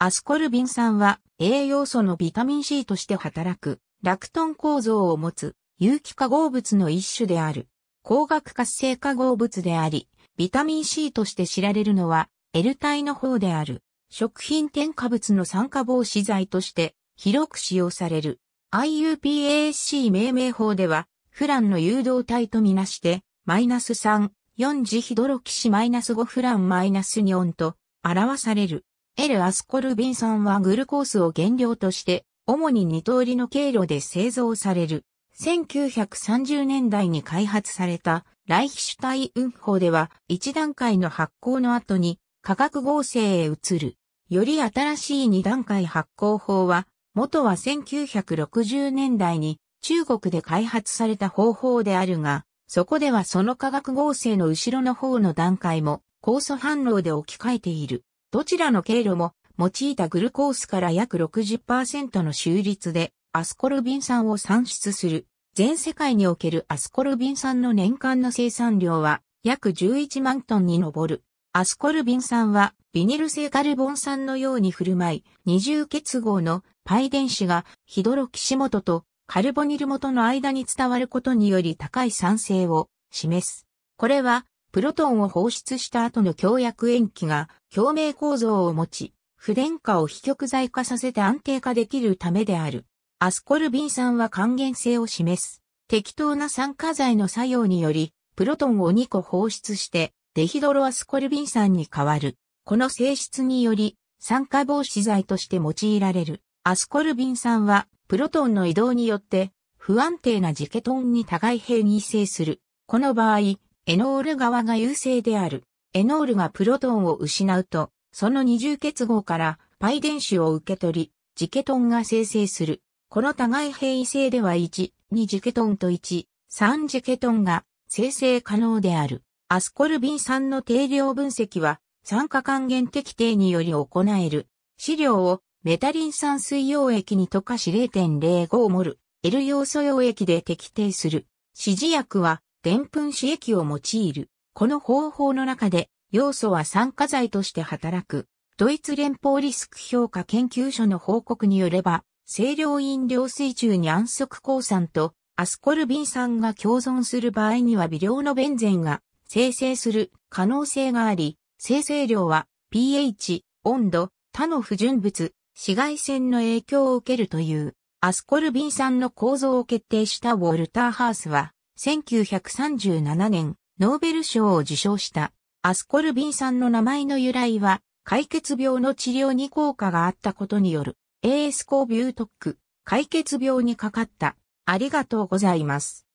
アスコルビン酸は栄養素のビタミン C として働く、ラクトン構造を持つ有機化合物の一種である。光学活性化合物であり、ビタミン C として知られるのは L 体の方である。食品添加物の酸化防止剤として広く使用される。IUPAC 命名法では、フランの誘導体とみなして、マイナス3、4次ヒドロキシマイナス5フランマイナス音と表される。エル・アスコルビン酸はグルコースを原料として、主に二通りの経路で製造される。1930年代に開発されたライヒシュタイ運法では一段階の発酵の後に化学合成へ移る。より新しい二段階発酵法は元は1960年代に中国で開発された方法であるが、そこではその化学合成の後ろの方の段階も酵素反応で置き換えている。どちらの経路も用いたグルコースから約60%の収率でアスコルビン酸を産出する。全世界におけるアスコルビン酸の年間の生産量は約11万トンに上る。アスコルビン酸はビニル性カルボン酸のように振る舞い、二重結合のパイ電子がヒドロキシモトとカルボニル元の間に伝わることにより高い酸性を示す。これはプロトンを放出した後の強薬塩基が共鳴構造を持ち、不電化を非極剤化させて安定化できるためである。アスコルビン酸は還元性を示す。適当な酸化剤の作用により、プロトンを2個放出して、デヒドロアスコルビン酸に変わる。この性質により、酸化防止剤として用いられる。アスコルビン酸は、プロトンの移動によって、不安定なジケトンに互い変異性する。この場合、エノール側が優勢である。エノールがプロトンを失うと、その二重結合からパイ電子を受け取り、ジケトンが生成する。この互い変異性では1、2ジケトンと1、3ジケトンが生成可能である。アスコルビン酸の定量分析は、酸化還元適定により行える。資料をメタリン酸水溶液に溶かし0.05モル、L 要素溶液で適定する。指示薬はでんぷん刺激を用いる。この方法の中で、要素は酸化剤として働く。ドイツ連邦リスク評価研究所の報告によれば、清涼飲料水中に安息鉱酸とアスコルビン酸が共存する場合には微量のベンゼンが生成する可能性があり、生成量は pH、温度、他の不純物、紫外線の影響を受けるというアスコルビン酸の構造を決定したウォルターハースは1937年、ノーベル賞を受賞したアスコルビン酸の名前の由来は、解決病の治療に効果があったことによる、AS コービュートック、解決病にかかった。ありがとうございます。